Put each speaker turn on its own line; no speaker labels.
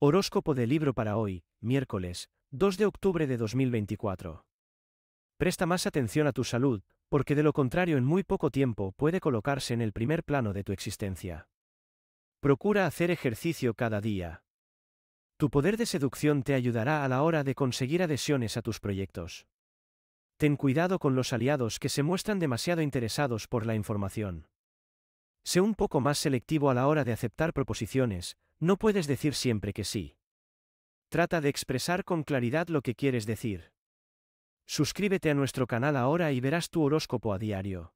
Horóscopo del libro para hoy, miércoles, 2 de octubre de 2024. Presta más atención a tu salud, porque de lo contrario en muy poco tiempo puede colocarse en el primer plano de tu existencia. Procura hacer ejercicio cada día. Tu poder de seducción te ayudará a la hora de conseguir adhesiones a tus proyectos. Ten cuidado con los aliados que se muestran demasiado interesados por la información. Sé un poco más selectivo a la hora de aceptar proposiciones, no puedes decir siempre que sí. Trata de expresar con claridad lo que quieres decir. Suscríbete a nuestro canal ahora y verás tu horóscopo a diario.